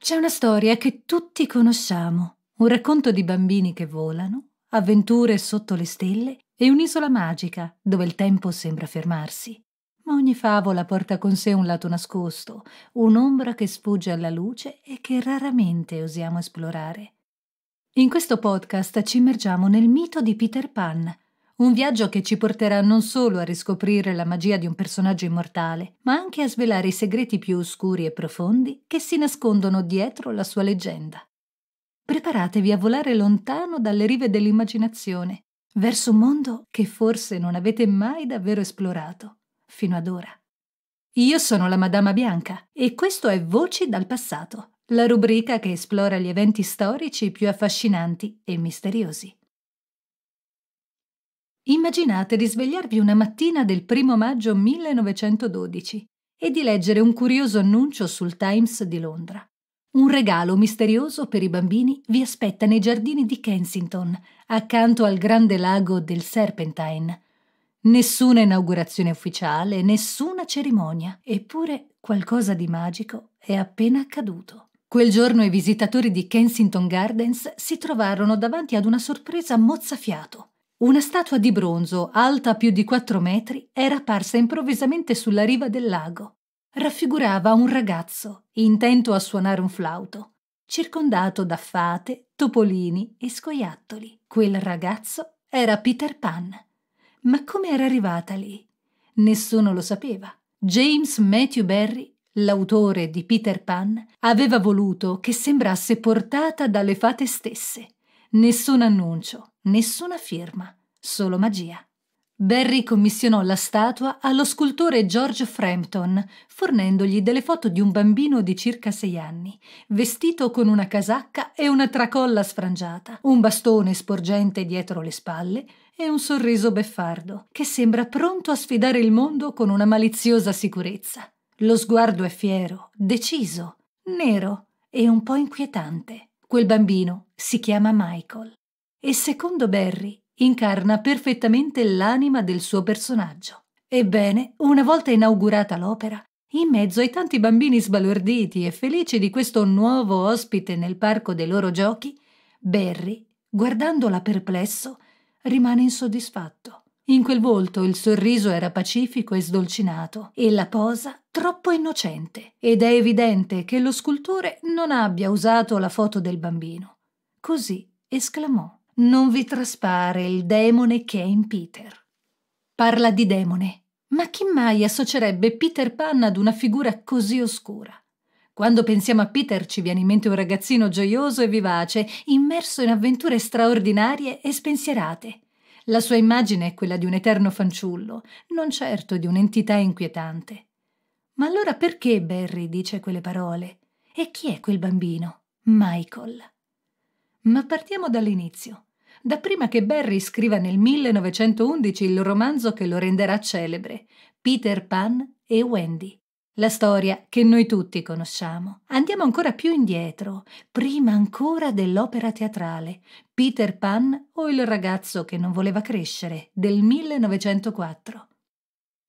C'è una storia che tutti conosciamo, un racconto di bambini che volano, avventure sotto le stelle e un'isola magica dove il tempo sembra fermarsi. Ma ogni favola porta con sé un lato nascosto, un'ombra che sfugge alla luce e che raramente osiamo esplorare. In questo podcast ci immergiamo nel mito di Peter Pan, un viaggio che ci porterà non solo a riscoprire la magia di un personaggio immortale, ma anche a svelare i segreti più oscuri e profondi che si nascondono dietro la sua leggenda. Preparatevi a volare lontano dalle rive dell'immaginazione, verso un mondo che forse non avete mai davvero esplorato, fino ad ora. Io sono la Madama Bianca e questo è Voci dal passato, la rubrica che esplora gli eventi storici più affascinanti e misteriosi. Immaginate di svegliarvi una mattina del primo maggio 1912 e di leggere un curioso annuncio sul Times di Londra. Un regalo misterioso per i bambini vi aspetta nei giardini di Kensington, accanto al grande lago del Serpentine. Nessuna inaugurazione ufficiale, nessuna cerimonia, eppure qualcosa di magico è appena accaduto. Quel giorno i visitatori di Kensington Gardens si trovarono davanti ad una sorpresa mozzafiato. Una statua di bronzo, alta più di quattro metri, era apparsa improvvisamente sulla riva del lago. Raffigurava un ragazzo, intento a suonare un flauto, circondato da fate, topolini e scoiattoli. Quel ragazzo era Peter Pan. Ma come era arrivata lì? Nessuno lo sapeva. James Matthew Barry, l'autore di Peter Pan, aveva voluto che sembrasse portata dalle fate stesse Nessun annuncio, nessuna firma, solo magia. Barry commissionò la statua allo scultore George Frampton, fornendogli delle foto di un bambino di circa sei anni, vestito con una casacca e una tracolla sfrangiata, un bastone sporgente dietro le spalle e un sorriso beffardo, che sembra pronto a sfidare il mondo con una maliziosa sicurezza. Lo sguardo è fiero, deciso, nero e un po' inquietante. Quel bambino si chiama Michael e secondo Barry incarna perfettamente l'anima del suo personaggio. Ebbene, una volta inaugurata l'opera, in mezzo ai tanti bambini sbalorditi e felici di questo nuovo ospite nel parco dei loro giochi, Barry, guardandola perplesso, rimane insoddisfatto. In quel volto il sorriso era pacifico e sdolcinato e la posa troppo innocente ed è evidente che lo scultore non abbia usato la foto del bambino. Così esclamò: Non vi traspare il demone che è in Peter. Parla di demone. Ma chi mai associerebbe Peter Pan ad una figura così oscura? Quando pensiamo a Peter ci viene in mente un ragazzino gioioso e vivace, immerso in avventure straordinarie e spensierate la sua immagine è quella di un eterno fanciullo, non certo di un'entità inquietante. Ma allora perché Barry dice quelle parole? E chi è quel bambino? Michael. Ma partiamo dall'inizio, da prima che Barry scriva nel 1911 il romanzo che lo renderà celebre, Peter Pan e Wendy, la storia che noi tutti conosciamo. Andiamo ancora più indietro, prima ancora dell'opera teatrale, Peter Pan o Il ragazzo che non voleva crescere, del 1904.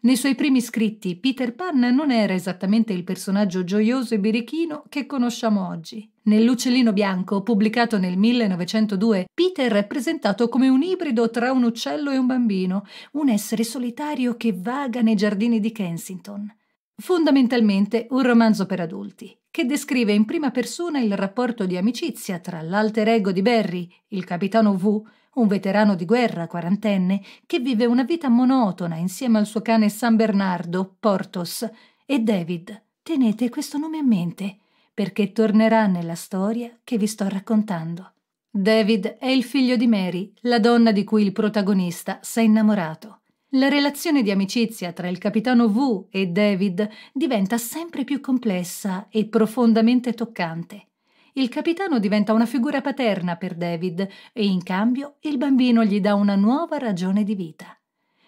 Nei suoi primi scritti Peter Pan non era esattamente il personaggio gioioso e birichino che conosciamo oggi. Nell'Uccellino Bianco, pubblicato nel 1902, Peter è presentato come un ibrido tra un uccello e un bambino, un essere solitario che vaga nei giardini di Kensington. Fondamentalmente un romanzo per adulti, che descrive in prima persona il rapporto di amicizia tra l'alter ego di Barry, il capitano V, un veterano di guerra quarantenne, che vive una vita monotona insieme al suo cane San Bernardo, Portos, e David. Tenete questo nome a mente, perché tornerà nella storia che vi sto raccontando. David è il figlio di Mary, la donna di cui il protagonista si è innamorato. La relazione di amicizia tra il capitano V e David diventa sempre più complessa e profondamente toccante. Il capitano diventa una figura paterna per David e in cambio il bambino gli dà una nuova ragione di vita.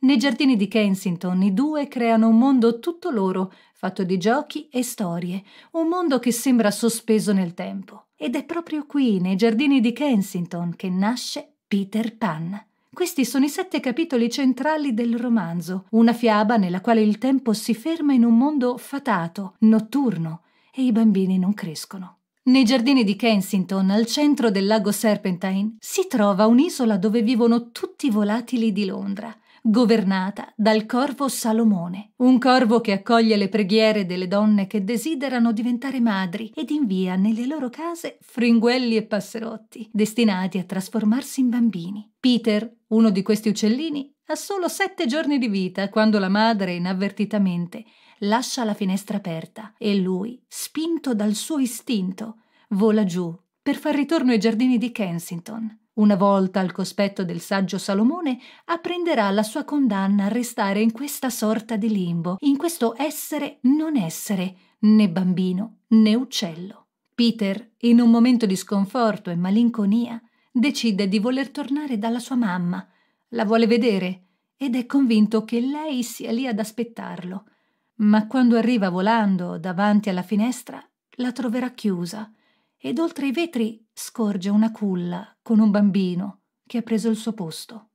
Nei giardini di Kensington i due creano un mondo tutto loro, fatto di giochi e storie, un mondo che sembra sospeso nel tempo. Ed è proprio qui, nei giardini di Kensington, che nasce Peter Pan. Questi sono i sette capitoli centrali del romanzo, una fiaba nella quale il tempo si ferma in un mondo fatato, notturno, e i bambini non crescono. Nei giardini di Kensington, al centro del lago Serpentine, si trova un'isola dove vivono tutti i volatili di Londra governata dal corvo Salomone, un corvo che accoglie le preghiere delle donne che desiderano diventare madri ed invia nelle loro case fringuelli e passerotti, destinati a trasformarsi in bambini. Peter, uno di questi uccellini, ha solo sette giorni di vita quando la madre inavvertitamente lascia la finestra aperta e lui, spinto dal suo istinto, vola giù per far ritorno ai giardini di Kensington. Una volta al cospetto del saggio Salomone, apprenderà la sua condanna a restare in questa sorta di limbo, in questo essere non essere, né bambino né uccello. Peter, in un momento di sconforto e malinconia, decide di voler tornare dalla sua mamma. La vuole vedere ed è convinto che lei sia lì ad aspettarlo. Ma quando arriva volando davanti alla finestra, la troverà chiusa ed oltre i vetri scorge una culla con un bambino che ha preso il suo posto.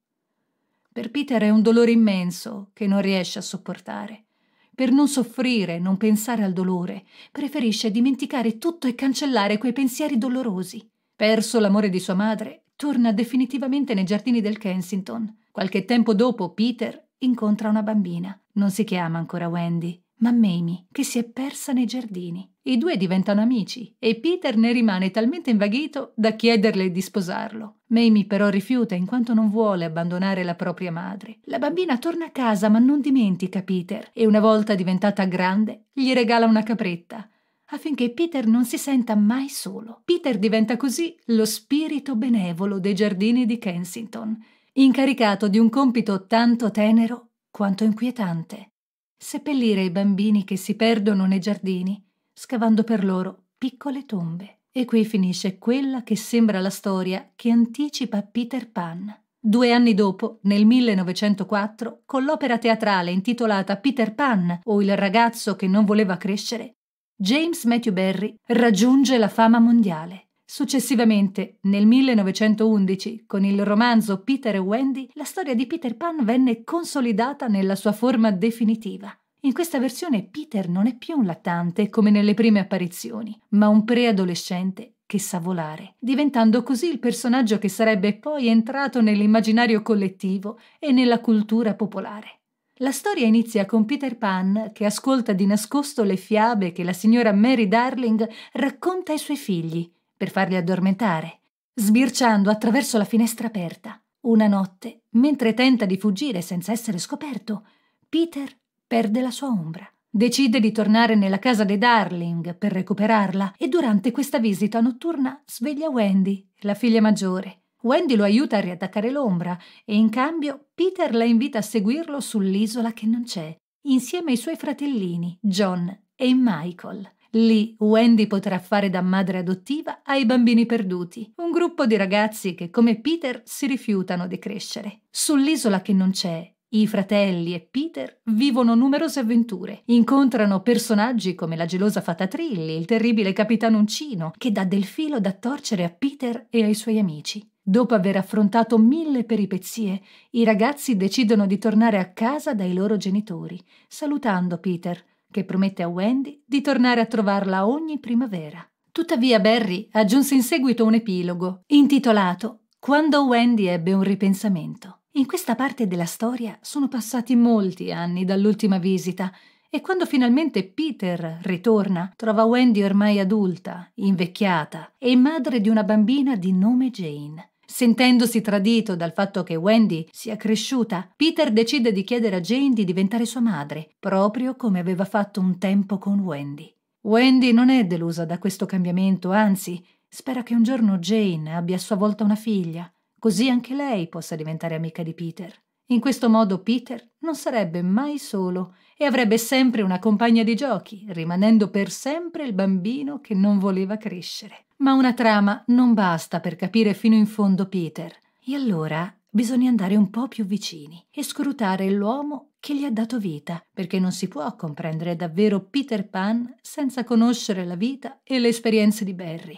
Per Peter è un dolore immenso che non riesce a sopportare. Per non soffrire, non pensare al dolore, preferisce dimenticare tutto e cancellare quei pensieri dolorosi. Perso l'amore di sua madre, torna definitivamente nei giardini del Kensington. Qualche tempo dopo, Peter incontra una bambina. Non si chiama ancora Wendy, ma Mamie, che si è persa nei giardini. I due diventano amici e Peter ne rimane talmente invaghito da chiederle di sposarlo. Mamie però rifiuta in quanto non vuole abbandonare la propria madre. La bambina torna a casa ma non dimentica Peter e una volta diventata grande gli regala una capretta affinché Peter non si senta mai solo. Peter diventa così lo spirito benevolo dei giardini di Kensington, incaricato di un compito tanto tenero quanto inquietante. Seppellire i bambini che si perdono nei giardini scavando per loro piccole tombe. E qui finisce quella che sembra la storia che anticipa Peter Pan. Due anni dopo, nel 1904, con l'opera teatrale intitolata Peter Pan o Il ragazzo che non voleva crescere, James Matthew Barry raggiunge la fama mondiale. Successivamente, nel 1911, con il romanzo Peter e Wendy, la storia di Peter Pan venne consolidata nella sua forma definitiva. In questa versione Peter non è più un lattante come nelle prime apparizioni, ma un preadolescente che sa volare, diventando così il personaggio che sarebbe poi entrato nell'immaginario collettivo e nella cultura popolare. La storia inizia con Peter Pan che ascolta di nascosto le fiabe che la signora Mary Darling racconta ai suoi figli per farli addormentare, sbirciando attraverso la finestra aperta. Una notte, mentre tenta di fuggire senza essere scoperto, Peter perde la sua ombra. Decide di tornare nella casa dei Darling per recuperarla e durante questa visita notturna sveglia Wendy, la figlia maggiore. Wendy lo aiuta a riattaccare l'ombra e in cambio Peter la invita a seguirlo sull'isola che non c'è, insieme ai suoi fratellini John e Michael. Lì Wendy potrà fare da madre adottiva ai bambini perduti, un gruppo di ragazzi che come Peter si rifiutano di crescere. Sull'isola che non c'è i fratelli e Peter vivono numerose avventure, incontrano personaggi come la gelosa fata Trilli, il terribile capitano Uncino, che dà del filo da torcere a Peter e ai suoi amici. Dopo aver affrontato mille peripezie, i ragazzi decidono di tornare a casa dai loro genitori, salutando Peter, che promette a Wendy di tornare a trovarla ogni primavera. Tuttavia Barry aggiunse in seguito un epilogo, intitolato Quando Wendy ebbe un ripensamento. In questa parte della storia sono passati molti anni dall'ultima visita e quando finalmente Peter ritorna trova Wendy ormai adulta, invecchiata e madre di una bambina di nome Jane. Sentendosi tradito dal fatto che Wendy sia cresciuta, Peter decide di chiedere a Jane di diventare sua madre, proprio come aveva fatto un tempo con Wendy. Wendy non è delusa da questo cambiamento, anzi, spera che un giorno Jane abbia a sua volta una figlia così anche lei possa diventare amica di Peter. In questo modo Peter non sarebbe mai solo e avrebbe sempre una compagna di giochi, rimanendo per sempre il bambino che non voleva crescere. Ma una trama non basta per capire fino in fondo Peter. E allora bisogna andare un po' più vicini e scrutare l'uomo che gli ha dato vita, perché non si può comprendere davvero Peter Pan senza conoscere la vita e le esperienze di Barry.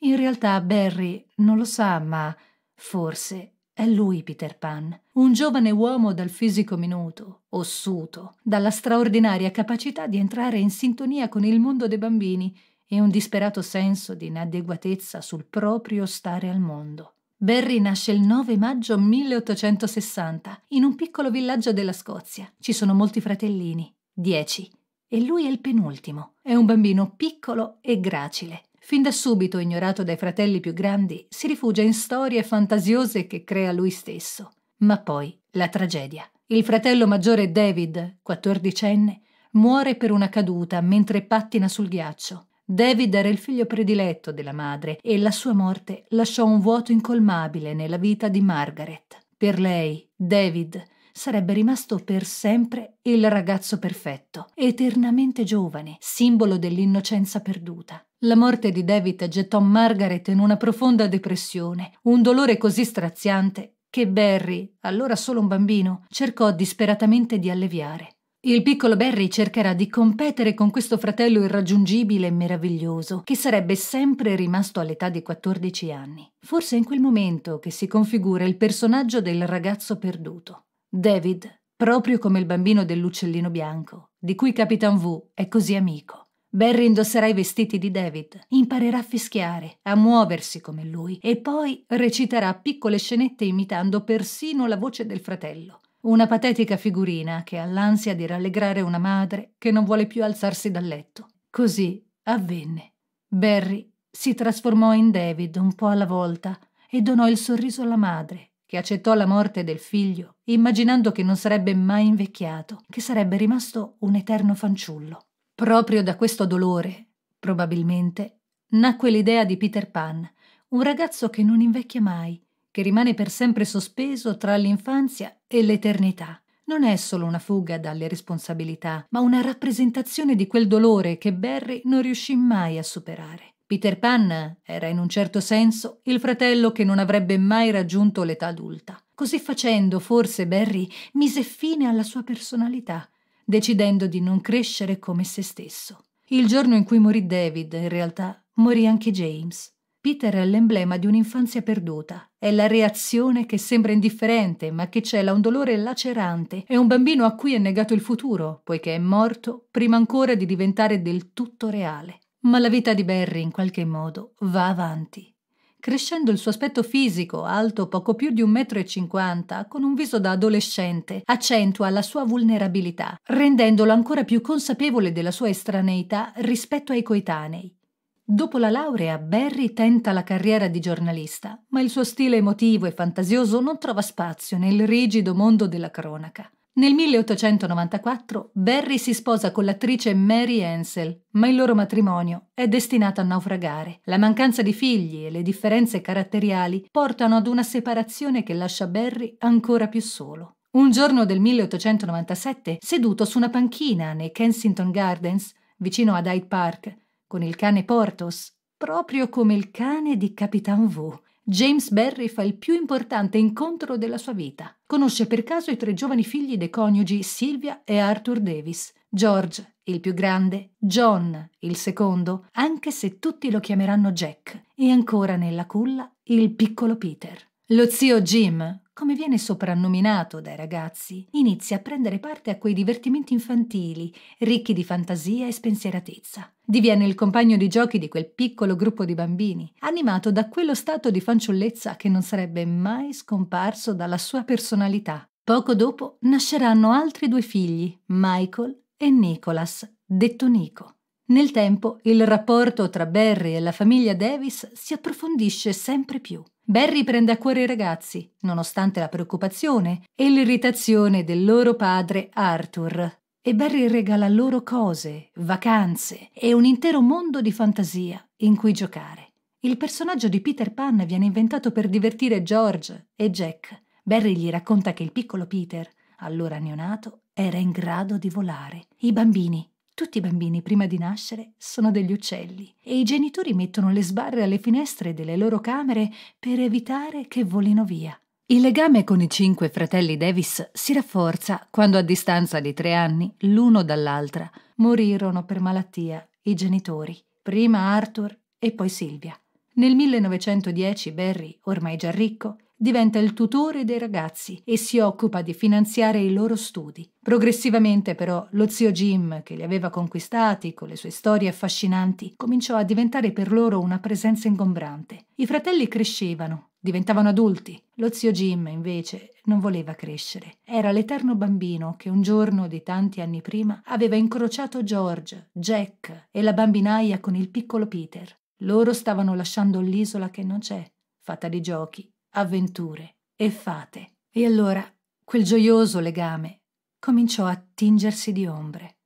In realtà Barry non lo sa, ma Forse è lui Peter Pan, un giovane uomo dal fisico minuto, ossuto, dalla straordinaria capacità di entrare in sintonia con il mondo dei bambini e un disperato senso di inadeguatezza sul proprio stare al mondo. Barry nasce il 9 maggio 1860 in un piccolo villaggio della Scozia. Ci sono molti fratellini, dieci, e lui è il penultimo. È un bambino piccolo e gracile, fin da subito ignorato dai fratelli più grandi, si rifugia in storie fantasiose che crea lui stesso. Ma poi la tragedia. Il fratello maggiore David, quattordicenne, muore per una caduta mentre pattina sul ghiaccio. David era il figlio prediletto della madre e la sua morte lasciò un vuoto incolmabile nella vita di Margaret. Per lei, David sarebbe rimasto per sempre il ragazzo perfetto, eternamente giovane, simbolo dell'innocenza perduta. La morte di David gettò Margaret in una profonda depressione, un dolore così straziante che Barry, allora solo un bambino, cercò disperatamente di alleviare. Il piccolo Barry cercherà di competere con questo fratello irraggiungibile e meraviglioso, che sarebbe sempre rimasto all'età di 14 anni. Forse è in quel momento che si configura il personaggio del ragazzo perduto. David, proprio come il bambino dell'uccellino bianco, di cui Capitan V è così amico. Barry indosserà i vestiti di David, imparerà a fischiare, a muoversi come lui e poi reciterà piccole scenette imitando persino la voce del fratello. Una patetica figurina che ha l'ansia di rallegrare una madre che non vuole più alzarsi dal letto. Così avvenne. Barry si trasformò in David un po' alla volta e donò il sorriso alla madre che accettò la morte del figlio, immaginando che non sarebbe mai invecchiato, che sarebbe rimasto un eterno fanciullo. Proprio da questo dolore, probabilmente, nacque l'idea di Peter Pan, un ragazzo che non invecchia mai, che rimane per sempre sospeso tra l'infanzia e l'eternità. Non è solo una fuga dalle responsabilità, ma una rappresentazione di quel dolore che Barry non riuscì mai a superare. Peter Pan era in un certo senso il fratello che non avrebbe mai raggiunto l'età adulta. Così facendo, forse Barry mise fine alla sua personalità, decidendo di non crescere come se stesso. Il giorno in cui morì David, in realtà, morì anche James. Peter è l'emblema di un'infanzia perduta, è la reazione che sembra indifferente, ma che cela un dolore lacerante, è un bambino a cui è negato il futuro, poiché è morto prima ancora di diventare del tutto reale. Ma la vita di Barry in qualche modo va avanti. Crescendo il suo aspetto fisico, alto poco più di 1,50 m, con un viso da adolescente, accentua la sua vulnerabilità, rendendolo ancora più consapevole della sua estraneità rispetto ai coetanei. Dopo la laurea, Barry tenta la carriera di giornalista, ma il suo stile emotivo e fantasioso non trova spazio nel rigido mondo della cronaca. Nel 1894 Barry si sposa con l'attrice Mary Ansel, ma il loro matrimonio è destinato a naufragare. La mancanza di figli e le differenze caratteriali portano ad una separazione che lascia Barry ancora più solo. Un giorno del 1897, seduto su una panchina nei Kensington Gardens, vicino ad Hyde Park, con il cane Portos, proprio come il cane di Capitan V. James Barry fa il più importante incontro della sua vita. Conosce per caso i tre giovani figli dei coniugi Sylvia e Arthur Davis, George, il più grande, John, il secondo, anche se tutti lo chiameranno Jack, e ancora nella culla il piccolo Peter. Lo zio Jim, come viene soprannominato dai ragazzi, inizia a prendere parte a quei divertimenti infantili, ricchi di fantasia e spensieratezza. Diviene il compagno di giochi di quel piccolo gruppo di bambini, animato da quello stato di fanciullezza che non sarebbe mai scomparso dalla sua personalità. Poco dopo nasceranno altri due figli, Michael e Nicholas, detto Nico. Nel tempo il rapporto tra Barry e la famiglia Davis si approfondisce sempre più. Barry prende a cuore i ragazzi, nonostante la preoccupazione e l'irritazione del loro padre Arthur. E Barry regala loro cose, vacanze e un intero mondo di fantasia in cui giocare. Il personaggio di Peter Pan viene inventato per divertire George e Jack. Barry gli racconta che il piccolo Peter, allora neonato, era in grado di volare. I bambini tutti i bambini prima di nascere sono degli uccelli e i genitori mettono le sbarre alle finestre delle loro camere per evitare che volino via. Il legame con i cinque fratelli Davis si rafforza quando a distanza di tre anni l'uno dall'altra morirono per malattia i genitori, prima Arthur e poi Silvia. Nel 1910 Barry, ormai già ricco, diventa il tutore dei ragazzi e si occupa di finanziare i loro studi. Progressivamente però lo zio Jim, che li aveva conquistati con le sue storie affascinanti, cominciò a diventare per loro una presenza ingombrante. I fratelli crescevano, diventavano adulti. Lo zio Jim, invece, non voleva crescere. Era l'eterno bambino che un giorno di tanti anni prima aveva incrociato George, Jack e la bambinaia con il piccolo Peter. Loro stavano lasciando l'isola che non c'è, fatta di giochi, avventure e fate. E allora quel gioioso legame cominciò a tingersi di ombre.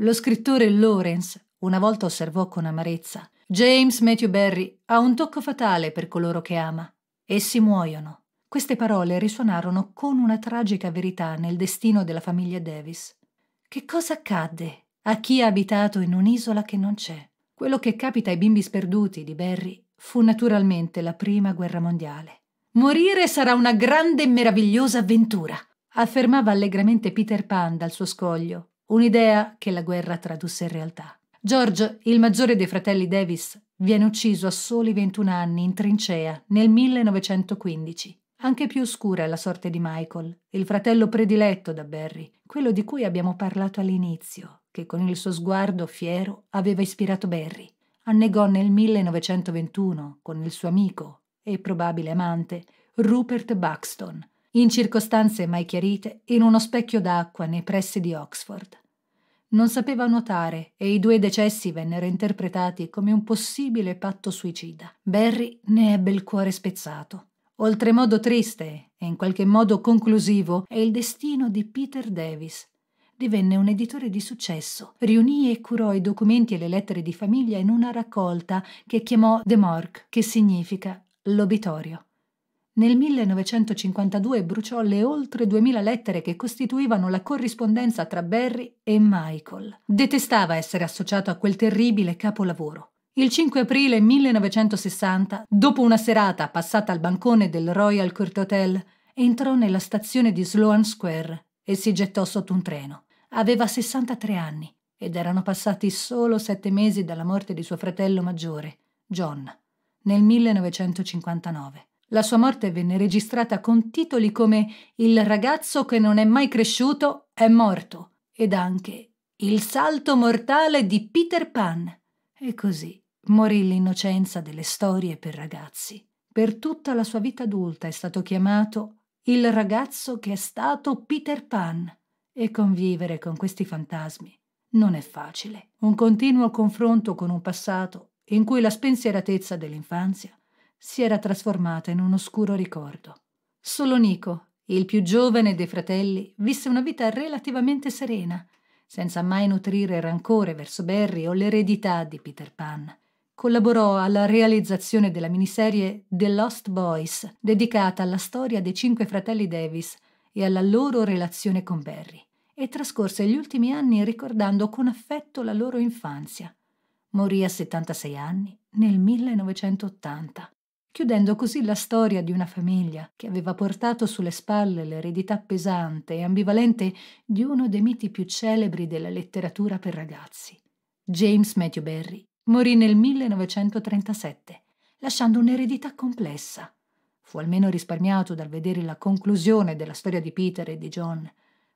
Lo scrittore Lawrence una volta osservò con amarezza James Matthew Barry ha un tocco fatale per coloro che ama. Essi muoiono. Queste parole risuonarono con una tragica verità nel destino della famiglia Davis. Che cosa accadde a chi ha abitato in un'isola che non c'è? Quello che capita ai bimbi sperduti di Barry fu naturalmente la prima guerra mondiale. Morire sarà una grande e meravigliosa avventura, affermava allegramente Peter Pan dal suo scoglio, un'idea che la guerra tradusse in realtà. George, il maggiore dei fratelli Davis, viene ucciso a soli 21 anni in trincea nel 1915. Anche più oscura è la sorte di Michael, il fratello prediletto da Barry, quello di cui abbiamo parlato all'inizio, che con il suo sguardo fiero aveva ispirato Barry. Annegò nel 1921 con il suo amico e probabile amante, Rupert Buxton, in circostanze mai chiarite, in uno specchio d'acqua nei pressi di Oxford. Non sapeva nuotare e i due decessi vennero interpretati come un possibile patto suicida. Barry ne ebbe il cuore spezzato. Oltremodo triste e in qualche modo conclusivo è il destino di Peter Davis. Divenne un editore di successo, riunì e curò i documenti e le lettere di famiglia in una raccolta che chiamò The Mork, che significa L'obitorio. Nel 1952 bruciò le oltre 2000 lettere che costituivano la corrispondenza tra Barry e Michael. Detestava essere associato a quel terribile capolavoro. Il 5 aprile 1960, dopo una serata passata al bancone del Royal Court Hotel, entrò nella stazione di Sloan Square e si gettò sotto un treno. Aveva 63 anni ed erano passati solo sette mesi dalla morte di suo fratello maggiore, John nel 1959. La sua morte venne registrata con titoli come Il ragazzo che non è mai cresciuto è morto ed anche Il salto mortale di Peter Pan. E così morì l'innocenza delle storie per ragazzi. Per tutta la sua vita adulta è stato chiamato il ragazzo che è stato Peter Pan. E convivere con questi fantasmi non è facile. Un continuo confronto con un passato in cui la spensieratezza dell'infanzia si era trasformata in un oscuro ricordo. Solo Nico, il più giovane dei fratelli, visse una vita relativamente serena, senza mai nutrire rancore verso Barry o l'eredità di Peter Pan. Collaborò alla realizzazione della miniserie The Lost Boys, dedicata alla storia dei cinque fratelli Davis e alla loro relazione con Barry, e trascorse gli ultimi anni ricordando con affetto la loro infanzia, Morì a 76 anni nel 1980, chiudendo così la storia di una famiglia che aveva portato sulle spalle l'eredità pesante e ambivalente di uno dei miti più celebri della letteratura per ragazzi. James Matthew Barry morì nel 1937, lasciando un'eredità complessa. Fu almeno risparmiato dal vedere la conclusione della storia di Peter e di John,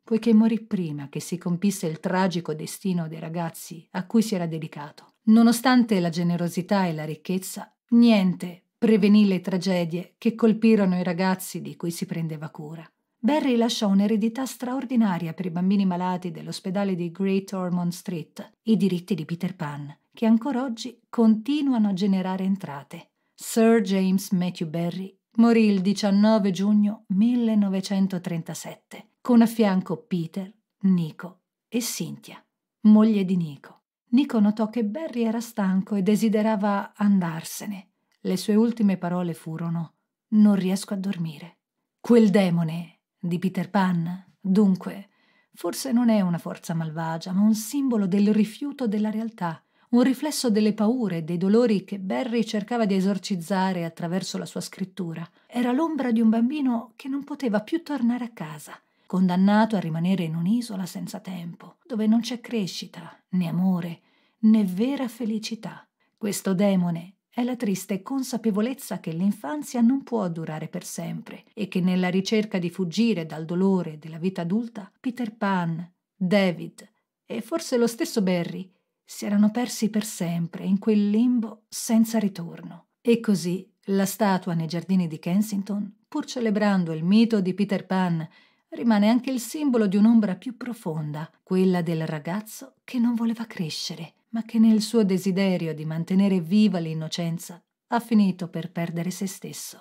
poiché morì prima che si compisse il tragico destino dei ragazzi a cui si era dedicato. Nonostante la generosità e la ricchezza, niente prevenì le tragedie che colpirono i ragazzi di cui si prendeva cura. Barry lasciò un'eredità straordinaria per i bambini malati dell'ospedale di Great Ormond Street, i diritti di Peter Pan, che ancora oggi continuano a generare entrate. Sir James Matthew Barry morì il 19 giugno 1937, con a fianco Peter, Nico e Cynthia, moglie di Nico. Nico notò che Barry era stanco e desiderava andarsene. Le sue ultime parole furono Non riesco a dormire. Quel demone di Peter Pan, dunque, forse non è una forza malvagia, ma un simbolo del rifiuto della realtà, un riflesso delle paure e dei dolori che Barry cercava di esorcizzare attraverso la sua scrittura. Era l'ombra di un bambino che non poteva più tornare a casa, condannato a rimanere in un'isola senza tempo, dove non c'è crescita né amore né vera felicità. Questo demone è la triste consapevolezza che l'infanzia non può durare per sempre e che nella ricerca di fuggire dal dolore della vita adulta, Peter Pan, David e forse lo stesso Barry si erano persi per sempre in quel limbo senza ritorno. E così la statua nei giardini di Kensington, pur celebrando il mito di Peter Pan, rimane anche il simbolo di un'ombra più profonda, quella del ragazzo che non voleva crescere ma che nel suo desiderio di mantenere viva l'innocenza ha finito per perdere se stesso.